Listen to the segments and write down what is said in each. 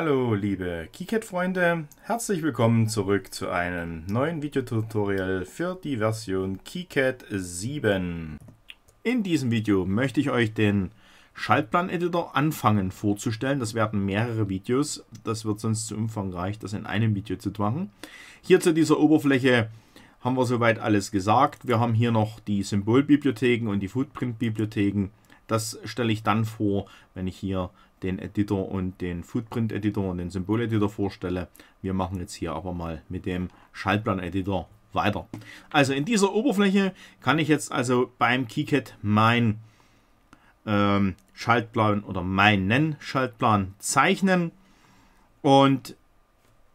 Hallo liebe KiCad-Freunde, herzlich willkommen zurück zu einem neuen Videotutorial für die Version KiCad 7. In diesem Video möchte ich euch den Schaltplan-Editor anfangen vorzustellen. Das werden mehrere Videos, das wird sonst zu umfangreich, das in einem Video zu machen. Hier zu dieser Oberfläche haben wir soweit alles gesagt. Wir haben hier noch die Symbolbibliotheken und die Footprint-Bibliotheken. Das stelle ich dann vor, wenn ich hier den Editor und den Footprint Editor und den Symbol Editor vorstelle. Wir machen jetzt hier aber mal mit dem Schaltplan Editor weiter. Also in dieser Oberfläche kann ich jetzt also beim KiCad mein ähm, Schaltplan oder meinen Schaltplan zeichnen und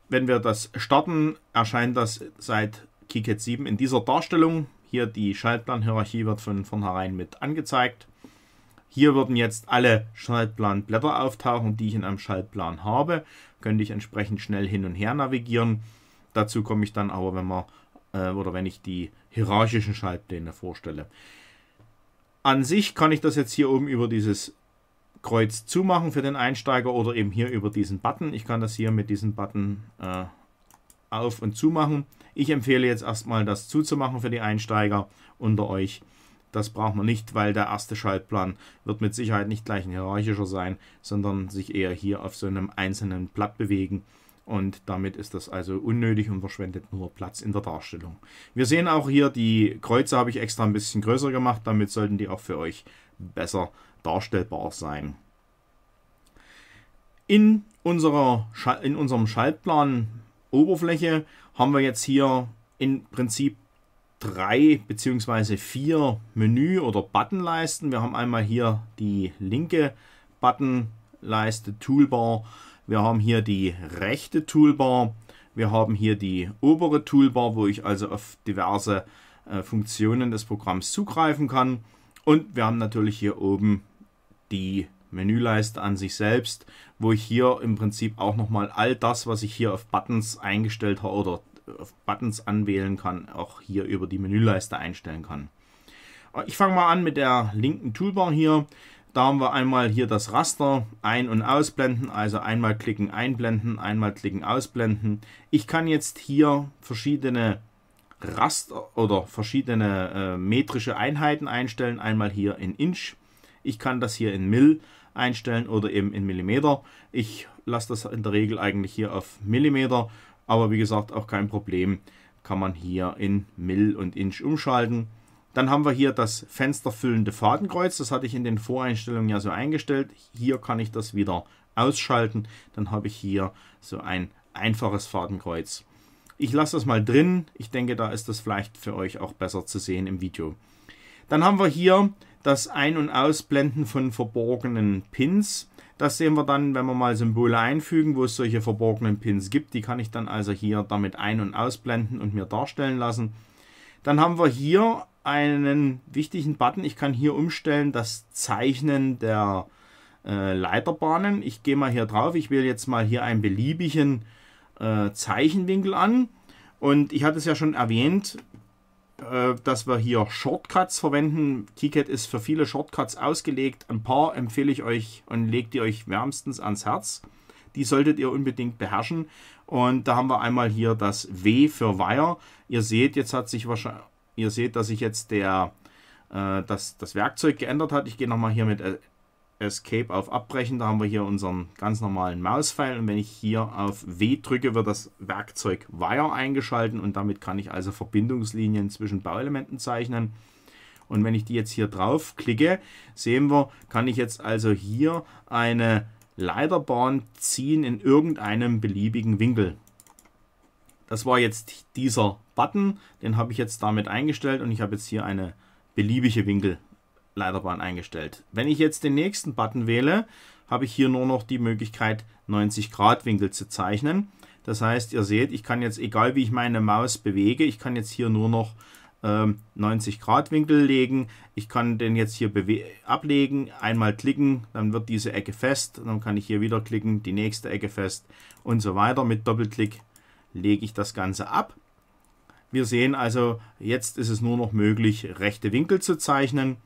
wenn wir das starten, erscheint das seit KiCad 7 in dieser Darstellung. Hier die Schaltplanhierarchie wird von vornherein mit angezeigt. Hier würden jetzt alle Schaltplanblätter auftauchen, die ich in einem Schaltplan habe. Könnte ich entsprechend schnell hin und her navigieren. Dazu komme ich dann aber, wenn man äh, oder wenn ich die hierarchischen Schaltpläne vorstelle. An sich kann ich das jetzt hier oben über dieses Kreuz zumachen für den Einsteiger oder eben hier über diesen Button. Ich kann das hier mit diesem Button äh, auf und zumachen. Ich empfehle jetzt erstmal das zuzumachen für die Einsteiger unter euch. Das braucht man nicht, weil der erste Schaltplan wird mit Sicherheit nicht gleich ein hierarchischer sein, sondern sich eher hier auf so einem einzelnen Blatt bewegen. Und damit ist das also unnötig und verschwendet nur Platz in der Darstellung. Wir sehen auch hier, die Kreuze habe ich extra ein bisschen größer gemacht. Damit sollten die auch für euch besser darstellbar sein. In, unserer, in unserem Schaltplan Oberfläche haben wir jetzt hier im Prinzip drei beziehungsweise vier Menü- oder Buttonleisten. Wir haben einmal hier die linke Buttonleiste Toolbar. Wir haben hier die rechte Toolbar. Wir haben hier die obere Toolbar, wo ich also auf diverse äh, Funktionen des Programms zugreifen kann. Und wir haben natürlich hier oben die Menüleiste an sich selbst, wo ich hier im Prinzip auch nochmal all das, was ich hier auf Buttons eingestellt habe oder Buttons anwählen kann, auch hier über die Menüleiste einstellen kann. Ich fange mal an mit der linken Toolbar hier. Da haben wir einmal hier das Raster ein- und ausblenden, also einmal klicken, einblenden, einmal klicken, ausblenden. Ich kann jetzt hier verschiedene Raster oder verschiedene äh, metrische Einheiten einstellen. Einmal hier in Inch. Ich kann das hier in Mill einstellen oder eben in Millimeter. Ich lasse das in der Regel eigentlich hier auf Millimeter aber wie gesagt, auch kein Problem, kann man hier in Mill und Inch umschalten. Dann haben wir hier das fensterfüllende Fadenkreuz. Das hatte ich in den Voreinstellungen ja so eingestellt. Hier kann ich das wieder ausschalten. Dann habe ich hier so ein einfaches Fadenkreuz. Ich lasse das mal drin. Ich denke, da ist das vielleicht für euch auch besser zu sehen im Video. Dann haben wir hier das Ein- und Ausblenden von verborgenen Pins. Das sehen wir dann, wenn wir mal Symbole einfügen, wo es solche verborgenen Pins gibt. Die kann ich dann also hier damit ein- und ausblenden und mir darstellen lassen. Dann haben wir hier einen wichtigen Button. Ich kann hier umstellen das Zeichnen der äh, Leiterbahnen. Ich gehe mal hier drauf. Ich wähle jetzt mal hier einen beliebigen äh, Zeichenwinkel an. Und ich hatte es ja schon erwähnt, äh, dass wir hier Shortcuts verwenden. Ticket ist für viele Shortcuts ausgelegt. Ein paar empfehle ich euch und legt ihr euch wärmstens ans Herz. Die solltet ihr unbedingt beherrschen. Und da haben wir einmal hier das W für Wire. Ihr seht, jetzt hat sich wahrscheinlich, ihr seht, dass sich jetzt der, äh, das, das Werkzeug geändert hat. Ich gehe nochmal hier mit äh, Escape auf Abbrechen. Da haben wir hier unseren ganz normalen Mauspfeil. Und wenn ich hier auf W drücke, wird das Werkzeug Wire eingeschalten. Und damit kann ich also Verbindungslinien zwischen Bauelementen zeichnen. Und wenn ich die jetzt hier drauf klicke, sehen wir, kann ich jetzt also hier eine Leiterbahn ziehen in irgendeinem beliebigen Winkel. Das war jetzt dieser Button, den habe ich jetzt damit eingestellt und ich habe jetzt hier eine beliebige Winkel Leiterbahn eingestellt. Wenn ich jetzt den nächsten Button wähle, habe ich hier nur noch die Möglichkeit 90 Grad Winkel zu zeichnen. Das heißt, ihr seht, ich kann jetzt, egal wie ich meine Maus bewege, ich kann jetzt hier nur noch ähm, 90 Grad Winkel legen. Ich kann den jetzt hier ablegen, einmal klicken, dann wird diese Ecke fest. Dann kann ich hier wieder klicken, die nächste Ecke fest und so weiter. Mit Doppelklick lege ich das Ganze ab. Wir sehen also, jetzt ist es nur noch möglich, rechte Winkel zu zeichnen.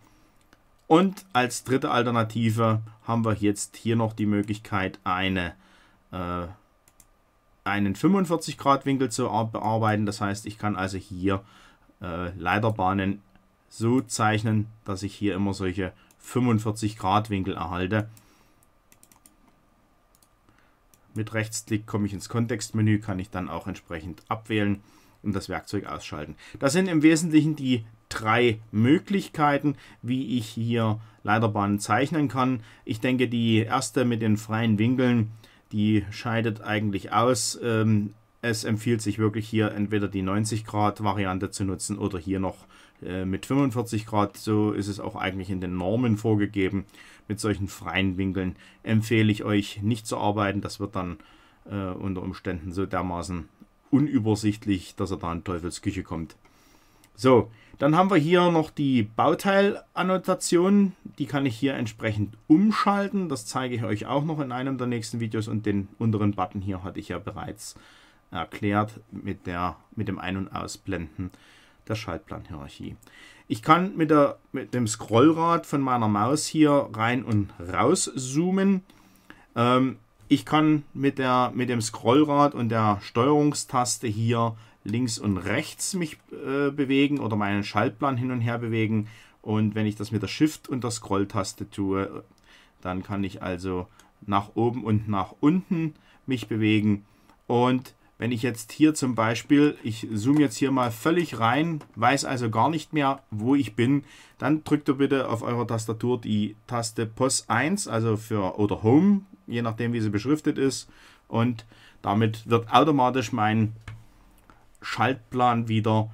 Und als dritte Alternative haben wir jetzt hier noch die Möglichkeit, eine, äh, einen 45 Grad Winkel zu bearbeiten. Das heißt, ich kann also hier äh, Leiterbahnen so zeichnen, dass ich hier immer solche 45 Grad Winkel erhalte. Mit Rechtsklick komme ich ins Kontextmenü, kann ich dann auch entsprechend abwählen und das Werkzeug ausschalten. Das sind im Wesentlichen die drei Möglichkeiten, wie ich hier Leiterbahnen zeichnen kann. Ich denke, die erste mit den freien Winkeln, die scheidet eigentlich aus. Ähm, es empfiehlt sich wirklich hier entweder die 90 Grad Variante zu nutzen oder hier noch äh, mit 45 Grad. So ist es auch eigentlich in den Normen vorgegeben. Mit solchen freien Winkeln empfehle ich euch nicht zu arbeiten. Das wird dann äh, unter Umständen so dermaßen unübersichtlich, dass er da in Teufelsküche kommt. So, dann haben wir hier noch die Bauteilannotation. Die kann ich hier entsprechend umschalten. Das zeige ich euch auch noch in einem der nächsten Videos. Und den unteren Button hier hatte ich ja bereits erklärt mit, der, mit dem Ein- und Ausblenden der Schaltplanhierarchie. Ich kann mit, der, mit dem Scrollrad von meiner Maus hier rein und raus zoomen. Ähm, ich kann mit, der, mit dem Scrollrad und der Steuerungstaste hier links und rechts mich äh, bewegen oder meinen Schaltplan hin und her bewegen. Und wenn ich das mit der Shift- und der Scroll-Taste tue, dann kann ich also nach oben und nach unten mich bewegen. Und wenn ich jetzt hier zum Beispiel, ich zoome jetzt hier mal völlig rein, weiß also gar nicht mehr, wo ich bin, dann drückt ihr bitte auf eurer Tastatur die Taste POS 1, also für oder Home, je nachdem wie sie beschriftet ist. Und damit wird automatisch mein Schaltplan wieder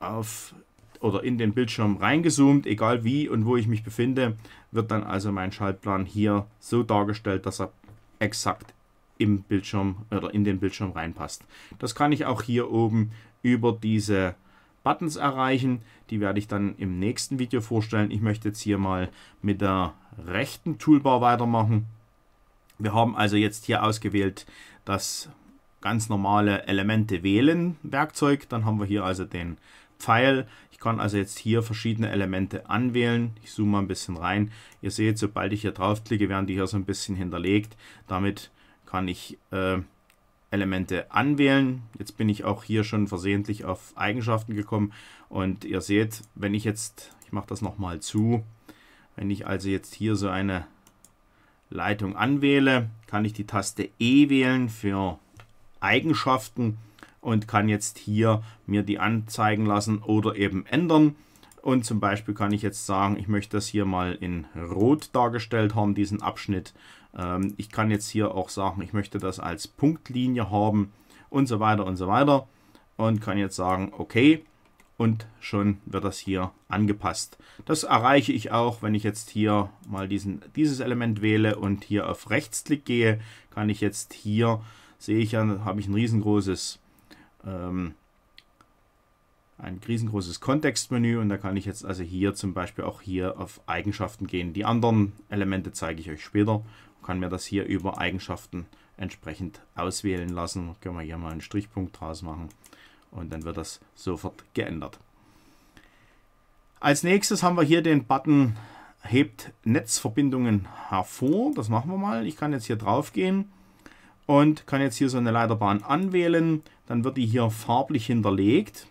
auf oder in den Bildschirm reingezoomt, egal wie und wo ich mich befinde, wird dann also mein Schaltplan hier so dargestellt, dass er exakt im Bildschirm oder in den Bildschirm reinpasst. Das kann ich auch hier oben über diese Buttons erreichen. Die werde ich dann im nächsten Video vorstellen. Ich möchte jetzt hier mal mit der rechten Toolbar weitermachen. Wir haben also jetzt hier ausgewählt dass ganz normale Elemente wählen Werkzeug. Dann haben wir hier also den Pfeil. Ich kann also jetzt hier verschiedene Elemente anwählen. Ich zoome mal ein bisschen rein. Ihr seht, sobald ich hier draufklicke, werden die hier so ein bisschen hinterlegt. Damit kann ich äh, Elemente anwählen. Jetzt bin ich auch hier schon versehentlich auf Eigenschaften gekommen. Und ihr seht, wenn ich jetzt, ich mache das nochmal zu, wenn ich also jetzt hier so eine Leitung anwähle, kann ich die Taste E wählen für Eigenschaften und kann jetzt hier mir die anzeigen lassen oder eben ändern. Und zum Beispiel kann ich jetzt sagen, ich möchte das hier mal in Rot dargestellt haben, diesen Abschnitt. Ähm, ich kann jetzt hier auch sagen, ich möchte das als Punktlinie haben und so weiter und so weiter. Und kann jetzt sagen, okay, und schon wird das hier angepasst. Das erreiche ich auch, wenn ich jetzt hier mal diesen, dieses Element wähle und hier auf Rechtsklick gehe, kann ich jetzt hier sehe ich ja, habe ich ein riesengroßes, ähm, ein riesengroßes Kontextmenü und da kann ich jetzt also hier zum Beispiel auch hier auf Eigenschaften gehen. Die anderen Elemente zeige ich euch später Ich kann mir das hier über Eigenschaften entsprechend auswählen lassen. Können wir hier mal einen Strichpunkt draus machen und dann wird das sofort geändert. Als nächstes haben wir hier den Button hebt Netzverbindungen hervor. Das machen wir mal. Ich kann jetzt hier drauf gehen und kann jetzt hier so eine Leiterbahn anwählen. Dann wird die hier farblich hinterlegt.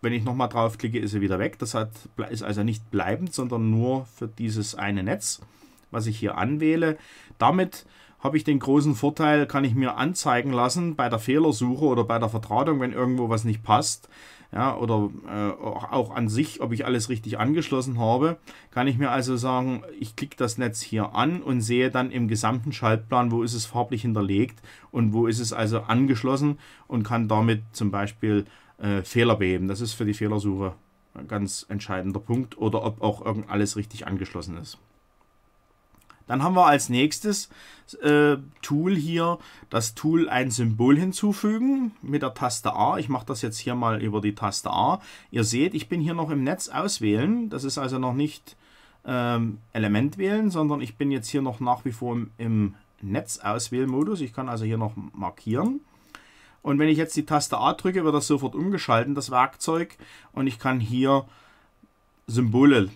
Wenn ich nochmal draufklicke, ist sie wieder weg. Das hat, ist also nicht bleibend, sondern nur für dieses eine Netz, was ich hier anwähle. Damit habe ich den großen Vorteil, kann ich mir anzeigen lassen bei der Fehlersuche oder bei der Vertratung, wenn irgendwo was nicht passt, ja, oder äh, auch an sich, ob ich alles richtig angeschlossen habe, kann ich mir also sagen, ich klicke das Netz hier an und sehe dann im gesamten Schaltplan, wo ist es farblich hinterlegt und wo ist es also angeschlossen und kann damit zum Beispiel äh, Fehler beheben. Das ist für die Fehlersuche ein ganz entscheidender Punkt oder ob auch irgend alles richtig angeschlossen ist. Dann haben wir als nächstes äh, Tool hier, das Tool ein Symbol hinzufügen mit der Taste A. Ich mache das jetzt hier mal über die Taste A. Ihr seht, ich bin hier noch im Netz auswählen. Das ist also noch nicht ähm, Element wählen, sondern ich bin jetzt hier noch nach wie vor im, im Netz auswählen Ich kann also hier noch markieren. Und wenn ich jetzt die Taste A drücke, wird das sofort umgeschalten, das Werkzeug. Und ich kann hier Symbole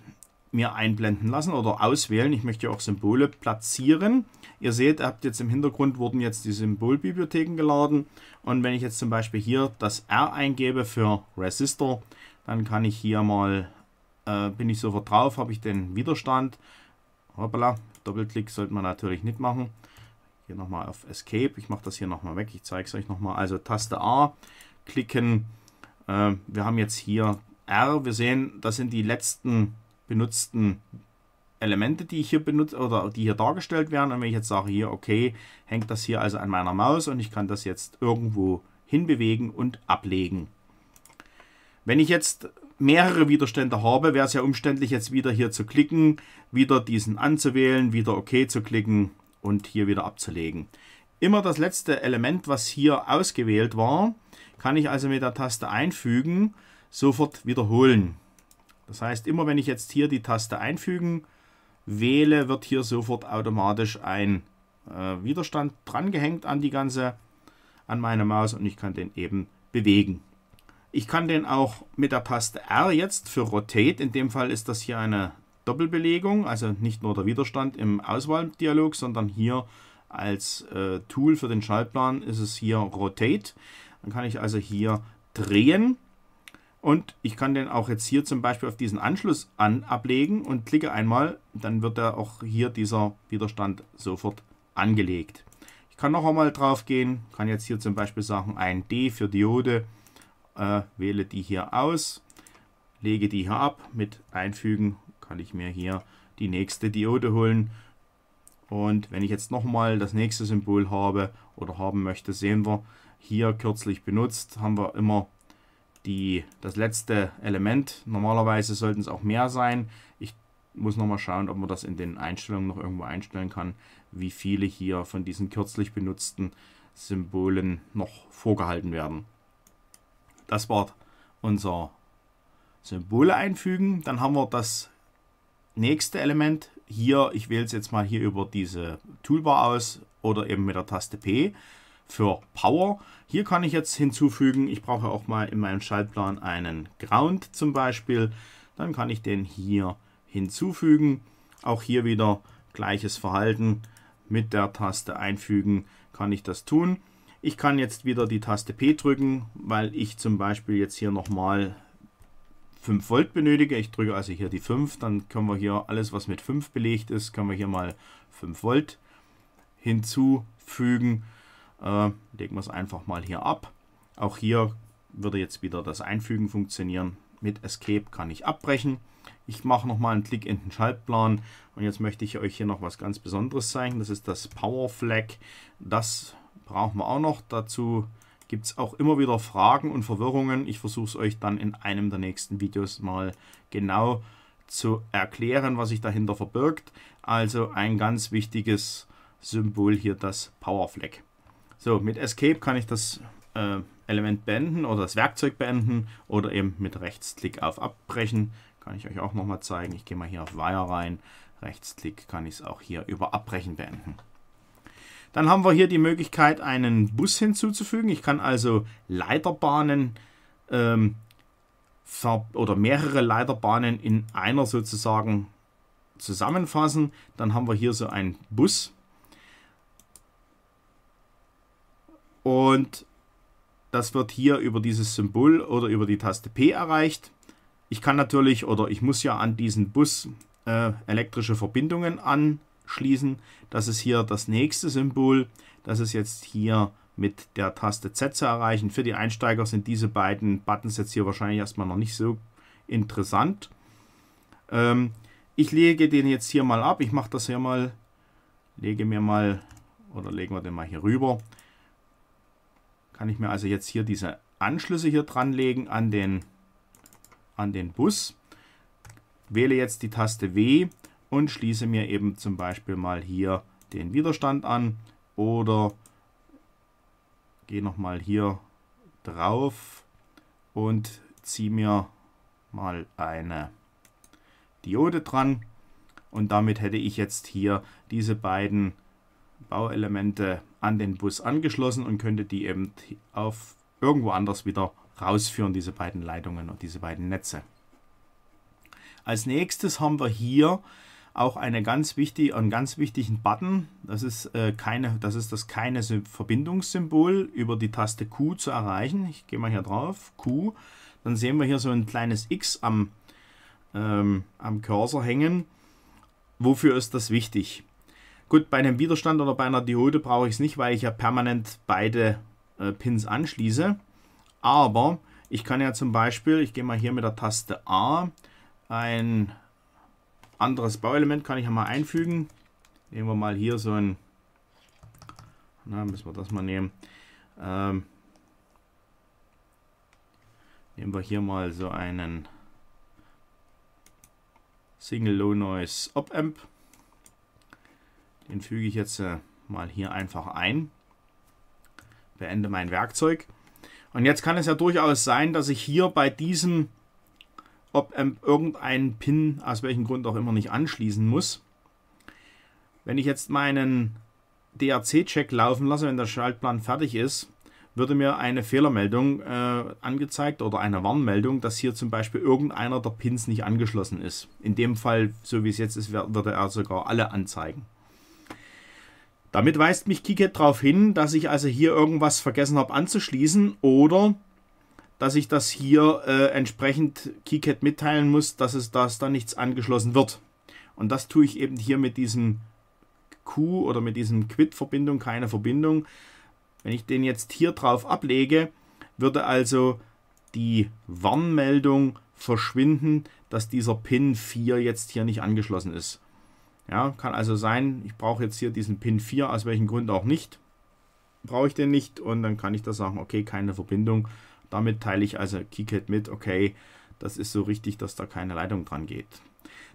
mir einblenden lassen oder auswählen. Ich möchte auch Symbole platzieren. Ihr seht, ihr habt jetzt im Hintergrund wurden jetzt die Symbolbibliotheken geladen. Und wenn ich jetzt zum Beispiel hier das R eingebe für Resistor, dann kann ich hier mal, äh, bin ich sofort drauf, habe ich den Widerstand. Hoppala, Doppelklick sollte man natürlich nicht machen. Hier nochmal auf Escape. Ich mache das hier nochmal weg. Ich zeige es euch nochmal. Also Taste A, klicken. Äh, wir haben jetzt hier R. Wir sehen, das sind die letzten benutzten Elemente, die ich hier benutze oder die hier dargestellt werden. Und wenn ich jetzt sage hier, okay, hängt das hier also an meiner Maus und ich kann das jetzt irgendwo hinbewegen und ablegen. Wenn ich jetzt mehrere Widerstände habe, wäre es ja umständlich, jetzt wieder hier zu klicken, wieder diesen anzuwählen, wieder OK zu klicken und hier wieder abzulegen. Immer das letzte Element, was hier ausgewählt war, kann ich also mit der Taste einfügen, sofort wiederholen. Das heißt, immer wenn ich jetzt hier die Taste einfügen wähle, wird hier sofort automatisch ein äh, Widerstand drangehängt an die ganze, an meine Maus und ich kann den eben bewegen. Ich kann den auch mit der Taste R jetzt für Rotate, in dem Fall ist das hier eine Doppelbelegung, also nicht nur der Widerstand im Auswahldialog, sondern hier als äh, Tool für den Schaltplan ist es hier Rotate. Dann kann ich also hier drehen und ich kann den auch jetzt hier zum Beispiel auf diesen Anschluss an ablegen und klicke einmal, dann wird da auch hier dieser Widerstand sofort angelegt. Ich kann noch einmal drauf gehen, kann jetzt hier zum Beispiel sagen, ein D für Diode, äh, wähle die hier aus, lege die hier ab, mit einfügen kann ich mir hier die nächste Diode holen. Und wenn ich jetzt nochmal das nächste Symbol habe oder haben möchte, sehen wir, hier kürzlich benutzt, haben wir immer die, das letzte Element. Normalerweise sollten es auch mehr sein. Ich muss nochmal schauen, ob man das in den Einstellungen noch irgendwo einstellen kann, wie viele hier von diesen kürzlich benutzten Symbolen noch vorgehalten werden. Das war unser Symbole einfügen. Dann haben wir das nächste Element hier. Ich wähle es jetzt mal hier über diese Toolbar aus oder eben mit der Taste P für Power. Hier kann ich jetzt hinzufügen, ich brauche auch mal in meinem Schaltplan einen Ground zum Beispiel. Dann kann ich den hier hinzufügen. Auch hier wieder gleiches Verhalten. Mit der Taste einfügen kann ich das tun. Ich kann jetzt wieder die Taste P drücken, weil ich zum Beispiel jetzt hier nochmal 5 Volt benötige. Ich drücke also hier die 5, dann können wir hier alles, was mit 5 belegt ist, können wir hier mal 5 Volt hinzufügen. Äh, legen wir es einfach mal hier ab. Auch hier würde jetzt wieder das Einfügen funktionieren. Mit Escape kann ich abbrechen. Ich mache nochmal einen Klick in den Schaltplan und jetzt möchte ich euch hier noch was ganz Besonderes zeigen. Das ist das Power Flag. Das brauchen wir auch noch. Dazu gibt es auch immer wieder Fragen und Verwirrungen. Ich versuche es euch dann in einem der nächsten Videos mal genau zu erklären, was sich dahinter verbirgt. Also ein ganz wichtiges Symbol hier, das Power Flag. So, mit Escape kann ich das äh, Element beenden oder das Werkzeug beenden oder eben mit Rechtsklick auf Abbrechen. Kann ich euch auch nochmal zeigen. Ich gehe mal hier auf Wire rein. Rechtsklick kann ich es auch hier über Abbrechen beenden. Dann haben wir hier die Möglichkeit, einen Bus hinzuzufügen. Ich kann also Leiterbahnen ähm, oder mehrere Leiterbahnen in einer sozusagen zusammenfassen. Dann haben wir hier so einen Bus Und das wird hier über dieses Symbol oder über die Taste P erreicht. Ich kann natürlich oder ich muss ja an diesen Bus äh, elektrische Verbindungen anschließen. Das ist hier das nächste Symbol. Das ist jetzt hier mit der Taste Z zu erreichen. Für die Einsteiger sind diese beiden Buttons jetzt hier wahrscheinlich erstmal noch nicht so interessant. Ähm, ich lege den jetzt hier mal ab. Ich mache das hier mal, lege mir mal oder legen wir den mal hier rüber. Kann ich mir also jetzt hier diese Anschlüsse hier dranlegen an den, an den Bus. Wähle jetzt die Taste W und schließe mir eben zum Beispiel mal hier den Widerstand an oder gehe nochmal hier drauf und ziehe mir mal eine Diode dran und damit hätte ich jetzt hier diese beiden Bauelemente an den Bus angeschlossen und könnte die eben auf irgendwo anders wieder rausführen, diese beiden Leitungen und diese beiden Netze. Als nächstes haben wir hier auch eine ganz wichtig, einen ganz wichtigen Button. Das ist, äh, keine, das ist das keine Verbindungssymbol über die Taste Q zu erreichen. Ich gehe mal hier drauf, Q. Dann sehen wir hier so ein kleines X am, ähm, am Cursor hängen. Wofür ist das wichtig? Gut, bei einem Widerstand oder bei einer Diode brauche ich es nicht, weil ich ja permanent beide äh, Pins anschließe. Aber ich kann ja zum Beispiel, ich gehe mal hier mit der Taste A, ein anderes Bauelement kann ich ja mal einfügen. Nehmen wir mal hier so ein, na, müssen wir das mal nehmen. Ähm, nehmen wir hier mal so einen Single Low Noise Op Amp. Den füge ich jetzt äh, mal hier einfach ein. Beende mein Werkzeug. Und jetzt kann es ja durchaus sein, dass ich hier bei diesem ob ähm, irgendeinen Pin aus welchem Grund auch immer nicht anschließen muss. Wenn ich jetzt meinen DRC-Check laufen lasse, wenn der Schaltplan fertig ist, würde mir eine Fehlermeldung äh, angezeigt oder eine Warnmeldung, dass hier zum Beispiel irgendeiner der Pins nicht angeschlossen ist. In dem Fall, so wie es jetzt ist, würde er sogar alle anzeigen. Damit weist mich Kiket darauf hin, dass ich also hier irgendwas vergessen habe anzuschließen oder dass ich das hier äh, entsprechend Kiket mitteilen muss, dass es das dann nichts angeschlossen wird. Und das tue ich eben hier mit diesem Q oder mit diesem Quit-Verbindung, keine Verbindung. Wenn ich den jetzt hier drauf ablege, würde also die Warnmeldung verschwinden, dass dieser Pin 4 jetzt hier nicht angeschlossen ist. Ja, kann also sein, ich brauche jetzt hier diesen Pin 4, aus welchen Gründen auch nicht. Brauche ich den nicht und dann kann ich da sagen, okay, keine Verbindung. Damit teile ich also KiCad mit, okay, das ist so richtig, dass da keine Leitung dran geht.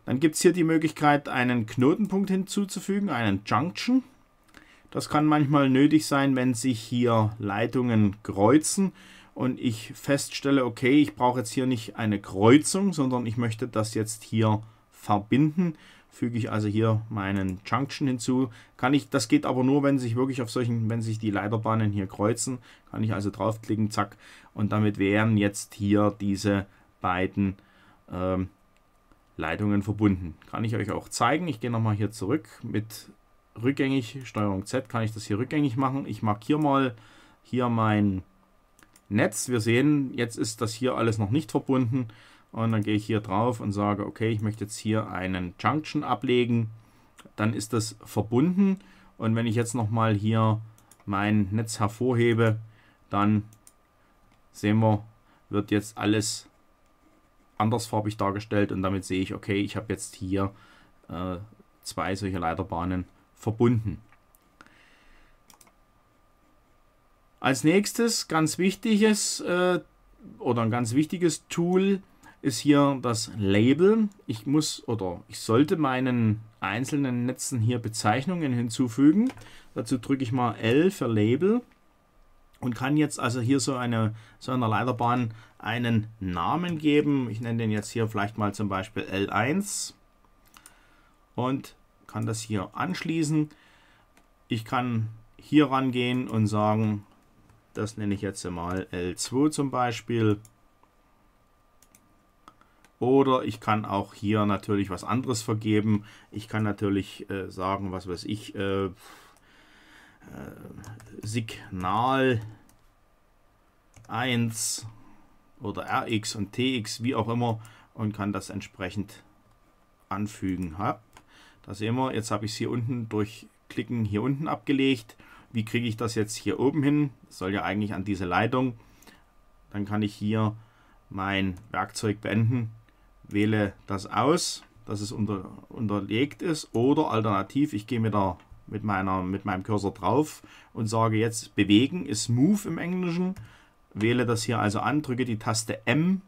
Dann gibt es hier die Möglichkeit, einen Knotenpunkt hinzuzufügen, einen Junction. Das kann manchmal nötig sein, wenn sich hier Leitungen kreuzen und ich feststelle, okay, ich brauche jetzt hier nicht eine Kreuzung, sondern ich möchte das jetzt hier verbinden füge ich also hier meinen Junction hinzu. Kann ich, das geht aber nur, wenn sich wirklich auf solchen, wenn sich die Leiterbahnen hier kreuzen, kann ich also draufklicken, zack, und damit wären jetzt hier diese beiden ähm, Leitungen verbunden. Kann ich euch auch zeigen. Ich gehe nochmal hier zurück mit rückgängig, Steuerung Z, kann ich das hier rückgängig machen. Ich markiere mal hier mein Netz. Wir sehen, jetzt ist das hier alles noch nicht verbunden. Und dann gehe ich hier drauf und sage, okay, ich möchte jetzt hier einen Junction ablegen. Dann ist das verbunden. Und wenn ich jetzt nochmal hier mein Netz hervorhebe, dann sehen wir, wird jetzt alles andersfarbig dargestellt. Und damit sehe ich, okay, ich habe jetzt hier äh, zwei solche Leiterbahnen verbunden. Als nächstes ganz wichtiges äh, oder ein ganz wichtiges Tool ist hier das Label. Ich muss oder ich sollte meinen einzelnen Netzen hier Bezeichnungen hinzufügen. Dazu drücke ich mal L für Label und kann jetzt also hier so, eine, so einer Leiterbahn einen Namen geben. Ich nenne den jetzt hier vielleicht mal zum Beispiel L1 und kann das hier anschließen. Ich kann hier rangehen und sagen, das nenne ich jetzt mal L2 zum Beispiel oder ich kann auch hier natürlich was anderes vergeben. Ich kann natürlich äh, sagen, was weiß ich, äh, äh, Signal 1 oder RX und TX, wie auch immer, und kann das entsprechend anfügen. Hab, da sehen wir, jetzt habe ich es hier unten durch Klicken hier unten abgelegt. Wie kriege ich das jetzt hier oben hin? Das soll ja eigentlich an diese Leitung. Dann kann ich hier mein Werkzeug beenden wähle das aus, dass es unter, unterlegt ist oder alternativ, ich gehe mit, der, mit, meiner, mit meinem Cursor drauf und sage jetzt bewegen ist Move im Englischen, wähle das hier also an, drücke die Taste M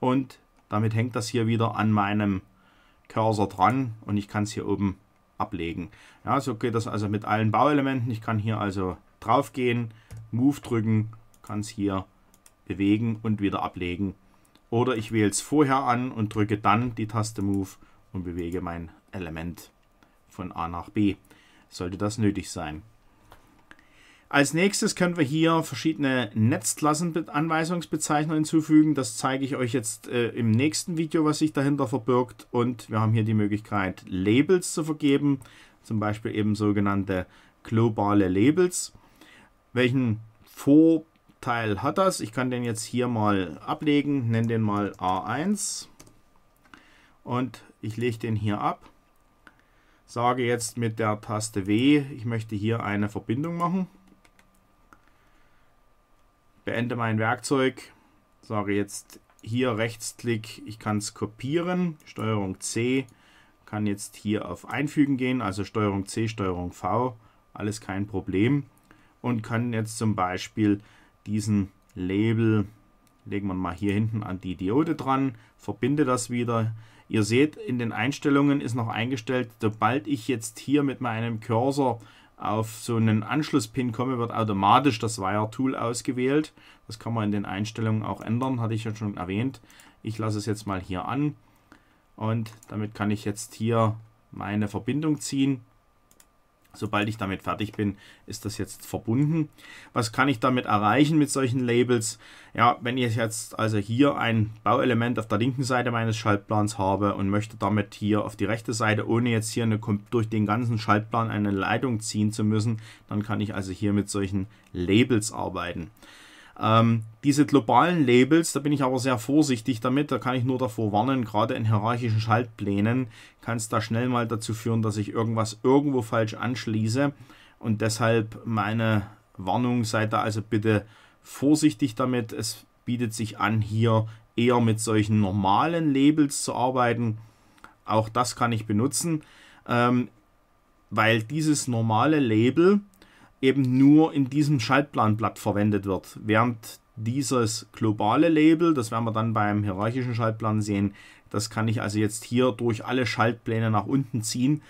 und damit hängt das hier wieder an meinem Cursor dran und ich kann es hier oben ablegen. Ja, so geht das also mit allen Bauelementen. Ich kann hier also drauf gehen, Move drücken, kann es hier bewegen und wieder ablegen oder ich wähle es vorher an und drücke dann die Taste Move und bewege mein Element von A nach B, sollte das nötig sein. Als nächstes können wir hier verschiedene Netzklassenanweisungsbezeichner hinzufügen. Das zeige ich euch jetzt äh, im nächsten Video, was sich dahinter verbirgt. Und wir haben hier die Möglichkeit, Labels zu vergeben, zum Beispiel eben sogenannte globale Labels, welchen Vor- Teil hat das. Ich kann den jetzt hier mal ablegen, nenne den mal A1 und ich lege den hier ab. Sage jetzt mit der Taste W, ich möchte hier eine Verbindung machen. Beende mein Werkzeug, sage jetzt hier Rechtsklick, ich kann es kopieren, Steuerung C, kann jetzt hier auf Einfügen gehen, also Steuerung C, Steuerung V, alles kein Problem und kann jetzt zum Beispiel diesen Label legen wir mal hier hinten an die Diode dran, verbinde das wieder. Ihr seht, in den Einstellungen ist noch eingestellt, sobald ich jetzt hier mit meinem Cursor auf so einen Anschlusspin komme, wird automatisch das Wire-Tool ausgewählt. Das kann man in den Einstellungen auch ändern, hatte ich ja schon erwähnt. Ich lasse es jetzt mal hier an und damit kann ich jetzt hier meine Verbindung ziehen. Sobald ich damit fertig bin, ist das jetzt verbunden. Was kann ich damit erreichen mit solchen Labels? Ja, wenn ich jetzt also hier ein Bauelement auf der linken Seite meines Schaltplans habe und möchte damit hier auf die rechte Seite, ohne jetzt hier eine, durch den ganzen Schaltplan eine Leitung ziehen zu müssen, dann kann ich also hier mit solchen Labels arbeiten. Ähm, diese globalen Labels, da bin ich aber sehr vorsichtig damit, da kann ich nur davor warnen, gerade in hierarchischen Schaltplänen kann es da schnell mal dazu führen, dass ich irgendwas irgendwo falsch anschließe und deshalb meine Warnung, seid da also bitte vorsichtig damit. Es bietet sich an, hier eher mit solchen normalen Labels zu arbeiten. Auch das kann ich benutzen, ähm, weil dieses normale Label eben nur in diesem Schaltplanblatt verwendet wird, während dieses globale Label, das werden wir dann beim hierarchischen Schaltplan sehen, das kann ich also jetzt hier durch alle Schaltpläne nach unten ziehen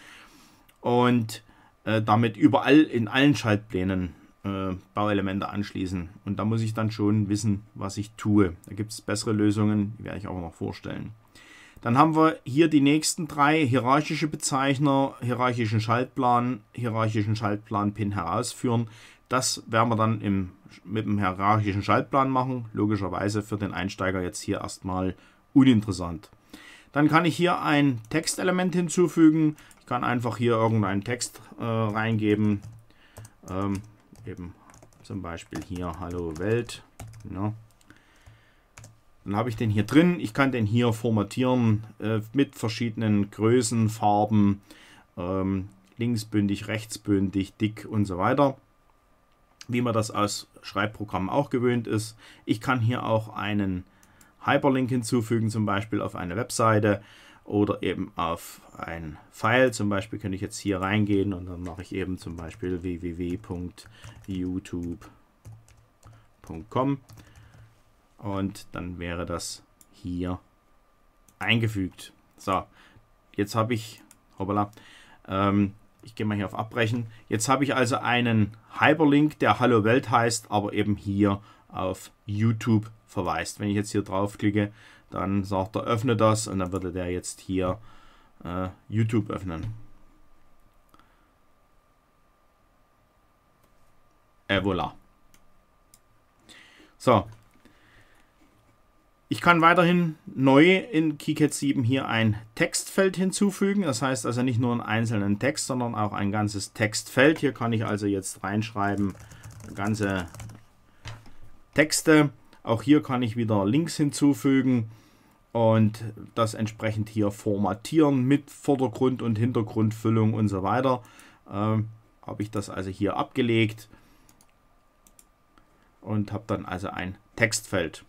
und äh, damit überall in allen Schaltplänen äh, Bauelemente anschließen. Und da muss ich dann schon wissen, was ich tue. Da gibt es bessere Lösungen, die werde ich auch noch vorstellen. Dann haben wir hier die nächsten drei hierarchische Bezeichner, hierarchischen Schaltplan, hierarchischen Schaltplan-Pin herausführen. Das werden wir dann im, mit dem hierarchischen Schaltplan machen. Logischerweise für den Einsteiger jetzt hier erstmal uninteressant. Dann kann ich hier ein Textelement hinzufügen. Ich kann einfach hier irgendeinen Text äh, reingeben. Ähm, eben zum Beispiel hier Hallo Welt. Ja. Ne? Dann habe ich den hier drin. Ich kann den hier formatieren äh, mit verschiedenen Größen, Farben, ähm, linksbündig, rechtsbündig, dick und so weiter. Wie man das aus Schreibprogrammen auch gewöhnt ist. Ich kann hier auch einen Hyperlink hinzufügen, zum Beispiel auf eine Webseite oder eben auf ein File. Zum Beispiel könnte ich jetzt hier reingehen und dann mache ich eben zum Beispiel www.youtube.com und dann wäre das hier eingefügt. So, jetzt habe ich, hoppala, ähm, ich gehe mal hier auf Abbrechen. Jetzt habe ich also einen Hyperlink, der Hallo Welt heißt, aber eben hier auf YouTube verweist. Wenn ich jetzt hier drauf klicke, dann sagt er, öffne das und dann würde der jetzt hier äh, YouTube öffnen. Et äh, voilà. So, ich kann weiterhin neu in KiCad 7 hier ein Textfeld hinzufügen. Das heißt also nicht nur einen einzelnen Text, sondern auch ein ganzes Textfeld. Hier kann ich also jetzt reinschreiben ganze Texte. Auch hier kann ich wieder Links hinzufügen und das entsprechend hier formatieren mit Vordergrund und Hintergrundfüllung und so weiter. Ähm, habe ich das also hier abgelegt und habe dann also ein Textfeld.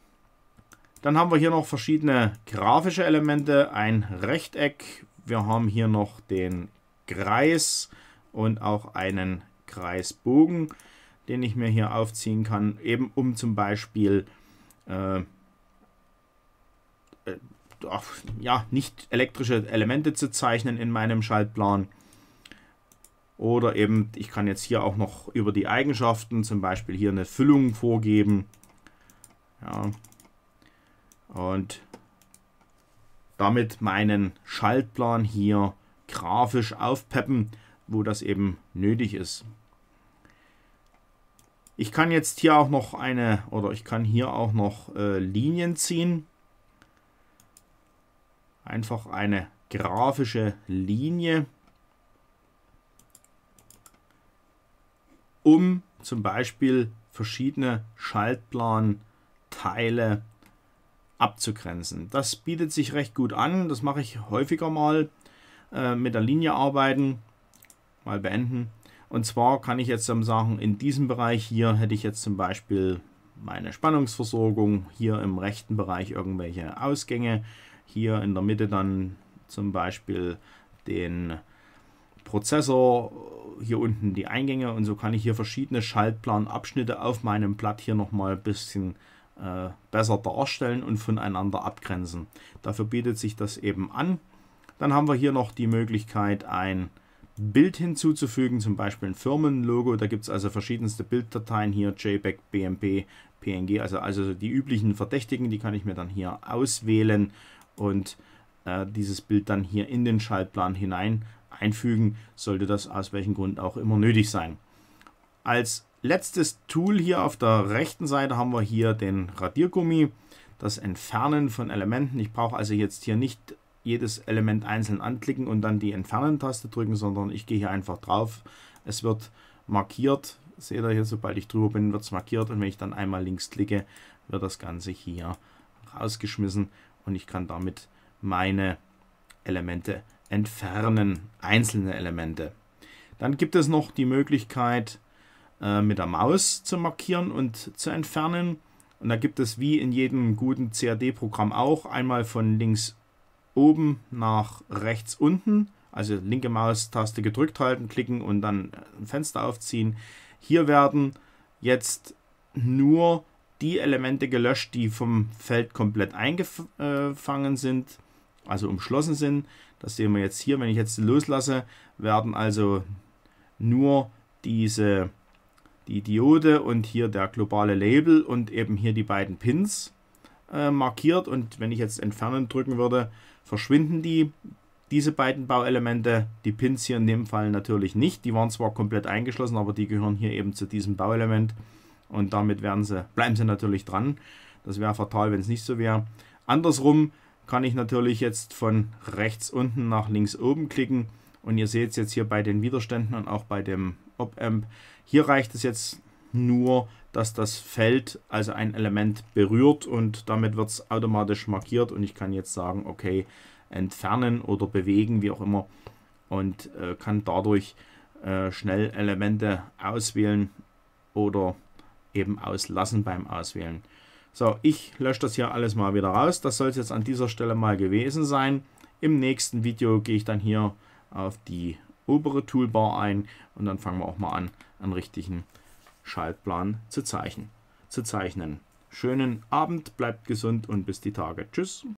Dann haben wir hier noch verschiedene grafische Elemente, ein Rechteck. Wir haben hier noch den Kreis und auch einen Kreisbogen, den ich mir hier aufziehen kann, eben um zum Beispiel äh, äh ja, nicht elektrische Elemente zu zeichnen in meinem Schaltplan. Oder eben, ich kann jetzt hier auch noch über die Eigenschaften zum Beispiel hier eine Füllung vorgeben. Ja, und damit meinen Schaltplan hier grafisch aufpeppen, wo das eben nötig ist. Ich kann jetzt hier auch noch eine oder ich kann hier auch noch äh, Linien ziehen. Einfach eine grafische Linie, um zum Beispiel verschiedene Schaltplanteile abzugrenzen. Das bietet sich recht gut an, das mache ich häufiger mal, äh, mit der Linie arbeiten, mal beenden. Und zwar kann ich jetzt sagen, in diesem Bereich hier hätte ich jetzt zum Beispiel meine Spannungsversorgung, hier im rechten Bereich irgendwelche Ausgänge, hier in der Mitte dann zum Beispiel den Prozessor, hier unten die Eingänge und so kann ich hier verschiedene Schaltplanabschnitte auf meinem Blatt hier nochmal ein bisschen äh, besser darstellen und voneinander abgrenzen. Dafür bietet sich das eben an. Dann haben wir hier noch die Möglichkeit, ein Bild hinzuzufügen, zum Beispiel ein Firmenlogo. Da gibt es also verschiedenste Bilddateien hier, JPEG, BMP, PNG, also, also die üblichen Verdächtigen, die kann ich mir dann hier auswählen und äh, dieses Bild dann hier in den Schaltplan hinein einfügen, sollte das aus welchem Grund auch immer nötig sein. Als letztes Tool hier auf der rechten Seite haben wir hier den Radiergummi, das Entfernen von Elementen. Ich brauche also jetzt hier nicht jedes Element einzeln anklicken und dann die Entfernen-Taste drücken, sondern ich gehe hier einfach drauf. Es wird markiert, seht ihr hier, sobald ich drüber bin, wird es markiert und wenn ich dann einmal links klicke, wird das Ganze hier rausgeschmissen und ich kann damit meine Elemente entfernen, einzelne Elemente. Dann gibt es noch die Möglichkeit, äh, mit der Maus zu markieren und zu entfernen. Und da gibt es wie in jedem guten CAD-Programm auch einmal von links oben nach rechts unten, also linke Maustaste gedrückt halten, klicken und dann ein Fenster aufziehen. Hier werden jetzt nur die Elemente gelöscht, die vom Feld komplett eingefangen sind, also umschlossen sind. Das sehen wir jetzt hier. Wenn ich jetzt loslasse, werden also nur diese die Diode und hier der globale Label und eben hier die beiden Pins äh, markiert. Und wenn ich jetzt entfernen drücken würde, verschwinden die diese beiden Bauelemente, die Pins hier in dem Fall natürlich nicht. Die waren zwar komplett eingeschlossen, aber die gehören hier eben zu diesem Bauelement. Und damit werden sie, bleiben sie natürlich dran. Das wäre fatal, wenn es nicht so wäre. Andersrum kann ich natürlich jetzt von rechts unten nach links oben klicken. Und ihr seht es jetzt hier bei den Widerständen und auch bei dem Op-Amp, hier reicht es jetzt nur, dass das Feld also ein Element berührt und damit wird es automatisch markiert und ich kann jetzt sagen, okay, entfernen oder bewegen, wie auch immer und äh, kann dadurch äh, schnell Elemente auswählen oder eben auslassen beim Auswählen. So, ich lösche das hier alles mal wieder raus. Das soll es jetzt an dieser Stelle mal gewesen sein. Im nächsten Video gehe ich dann hier auf die obere Toolbar ein und dann fangen wir auch mal an, einen richtigen Schaltplan zu, zeichnen. zu zeichnen. Schönen Abend, bleibt gesund und bis die Tage. Tschüss.